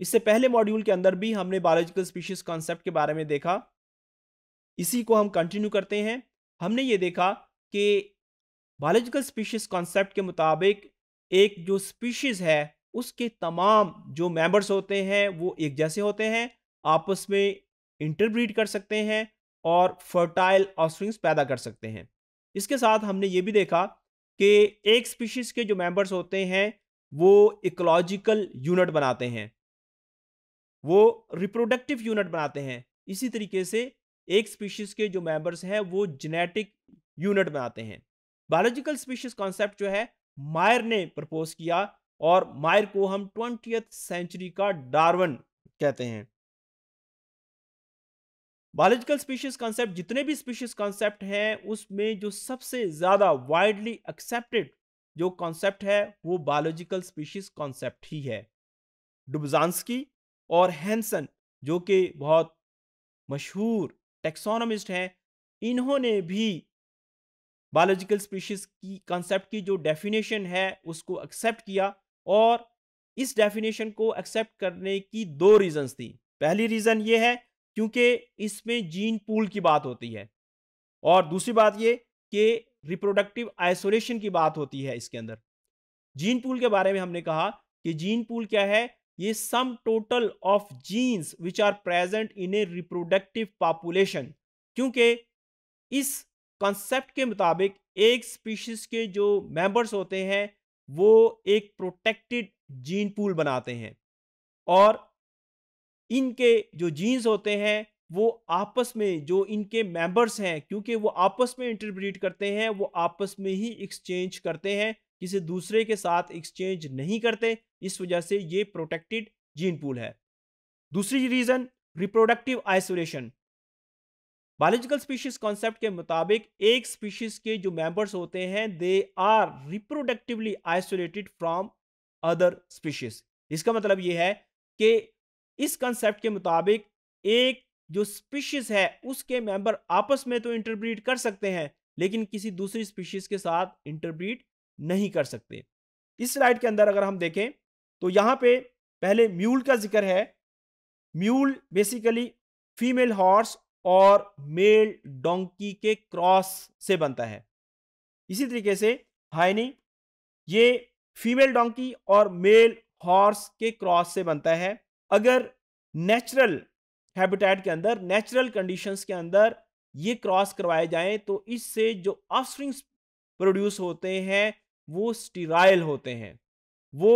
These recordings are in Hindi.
इससे पहले मॉड्यूल के अंदर भी हमने बायोलॉजिकल स्पीशीज कॉन्सेप्ट के बारे में देखा इसी को हम कंटिन्यू करते हैं हमने ये देखा कि बायोलॉजिकल स्पीशीज कॉन्सेप्ट के मुताबिक एक जो स्पीशीज है उसके तमाम जो मेंबर्स होते हैं वो एक जैसे होते हैं आपस में इंटरब्रीड कर सकते हैं और फर्टाइल ऑस्ट्रिंग्स पैदा कर सकते हैं इसके साथ हमने ये भी देखा कि एक स्पीशीज़ के जो मेंबर्स होते हैं वो इकोलॉजिकल यूनिट बनाते हैं वो रिप्रोडक्टिव यूनिट बनाते हैं इसी तरीके से एक स्पीशीज के जो मेंबर्स हैं वो जेनेटिक यूनिट बनाते हैं बायोलॉजिकल स्पीशीज कॉन्सेप्ट जो है मायर ने प्रपोज किया और मायर को हम ट्वेंटी सेंचुरी का डार्वन कहते हैं बायोलॉजिकल स्पीशीज कॉन्सेप्ट जितने भी स्पीशीज कॉन्सेप्ट हैं उसमें जो सबसे ज़्यादा वाइडली एक्सेप्टेड जो कॉन्सेप्ट है वो बायोलॉजिकल स्पीशीज कॉन्सेप्ट ही है डुबजांसकी और हैंसन जो कि बहुत मशहूर टेक्सोनमिस्ट हैं इन्होंने भी बायोलॉजिकल स्पीशीज की कॉन्सेप्ट की जो डेफिनेशन है उसको एक्सेप्ट किया और इस डेफिनेशन को एक्सेप्ट करने की दो रीजंस थी पहली रीज़न ये है क्योंकि इसमें जीन पूल की बात होती है और दूसरी बात ये कि रिप्रोडक्टिव आइसोलेशन की बात होती है इसके अंदर जीन पूल के बारे में हमने कहा कि जीन पूल क्या है ये sum total of genes which are present in a reproductive population क्योंकि इस कंसेप्ट के मुताबिक एक स्पीशीज के जो मेंबर्स होते हैं वो एक प्रोटेक्टेड जीन पूल बनाते हैं और इनके जो जीन्स होते हैं वो आपस में जो इनके मेंबर्स हैं क्योंकि वो आपस में इंटरप्रीट करते हैं वो आपस में ही एक्सचेंज करते हैं किसी दूसरे के साथ एक्सचेंज नहीं करते इस वजह से ये प्रोटेक्टेड जीन पूल है दूसरी reason reproductive isolation biological species concept के मुताबिक एक स्पीशीज के जो मेंबर्स होते हैं they are reproductively isolated from other species इसका मतलब यह है कि इस कंसेप्ट के मुताबिक एक जो स्पीशीज है उसके मेंबर आपस में तो इंटरब्रीड कर सकते हैं लेकिन किसी दूसरी स्पीशीज के साथ इंटरब्रीड नहीं कर सकते इस स्लाइड के अंदर अगर हम देखें तो यहाँ पे पहले म्यूल का जिक्र है म्यूल बेसिकली फीमेल हॉर्स और मेल डोंकी के क्रॉस से बनता है इसी तरीके से हाइनी ये फीमेल डोंकी और मेल हॉर्स के क्रॉस से बनता है अगर नेचुरल हैबिटेट के अंदर नेचुरल कंडीशंस के अंदर ये क्रॉस करवाए जाएं तो इससे जो ऑफ प्रोड्यूस होते हैं वो स्टीराइल होते हैं वो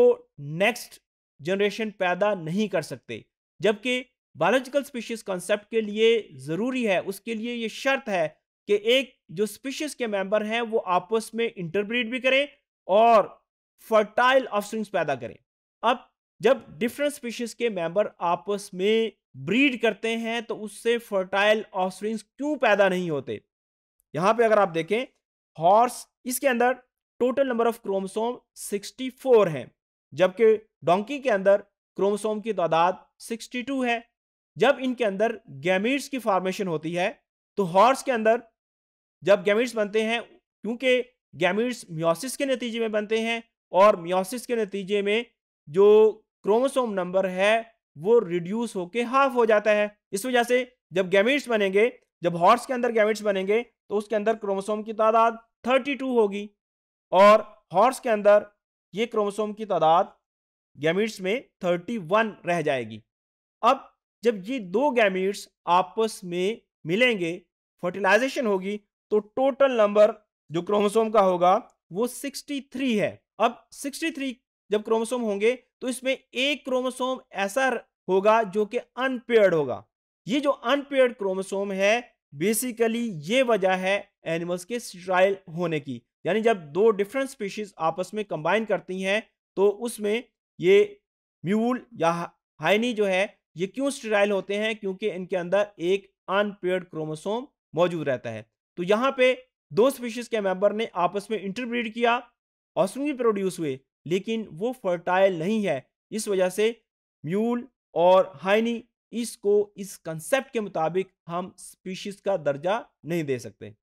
नेक्स्ट जनरेशन पैदा नहीं कर सकते जबकि बायोलॉजिकल स्पीशीज कॉन्सेप्ट के लिए ज़रूरी है उसके लिए ये शर्त है कि एक जो स्पीशीज के मेंबर हैं वो आपस में इंटरब्रीड भी करें और फर्टाइल ऑफस्प्रिंग्स पैदा करें अब जब डिफरेंट स्पीशीज के मेंबर आपस में ब्रीड करते हैं तो उससे फर्टाइल ऑफस्प्रिंग्स क्यों पैदा नहीं होते यहां पे अगर आप देखें हॉर्स इसके अंदर टोटल नंबर ऑफ क्रोमसोम 64 हैं जबकि डोंकी के अंदर क्रोमसोम की तादाद 62 है जब इनके अंदर गैमिट्स की फॉर्मेशन होती है तो हॉर्स के अंदर जब गैमिट्स बनते हैं क्योंकि गैमिट्स म्योसिस के नतीजे में बनते हैं और म्योसिस के नतीजे में जो क्रोमोसोम नंबर है वो रिड्यूस होके हाफ हो जाता है इस वजह से जब गैमिट्स बनेंगे जब हॉर्स के अंदर गैमिट्स बनेंगे तो उसके अंदर क्रोमोसोम की तादाद 32 होगी और हॉर्स के अंदर ये क्रोमोसोम की तादाद गैमिट्स में 31 रह जाएगी अब जब ये दो गैमिट्स आपस में मिलेंगे फर्टिलाइजेशन होगी तो टोटल नंबर जो क्रोमोसोम का होगा वो 63 है अब 63 जब क्रोमोसोम होंगे तो इसमें एक क्रोमोसोम ऐसा होगा जो कि अनपेयर्ड होगा ये जो अनपेयर्ड क्रोमोसोम है बेसिकली ये वजह है एनिमल्स के स्ट्राइल होने की यानी जब दो डिफरेंट स्पीशीज आपस में कंबाइन करती हैं तो उसमें ये म्यूल या हाइनी जो है ये क्यों स्ट्राइल होते हैं क्योंकि इनके अंदर एक अनपेयर्ड क्रोमोसोम मौजूद रहता है तो यहाँ पे दो स्पीशीज के मेंबर ने आपस में इंटरब्रीड किया ऑस्ट्रिंग भी प्रोड्यूस हुए लेकिन वो फर्टाइल नहीं है इस वजह से म्यूल और हाइनी इसको इस कंसेप्ट के मुताबिक हम स्पीशीज का दर्जा नहीं दे सकते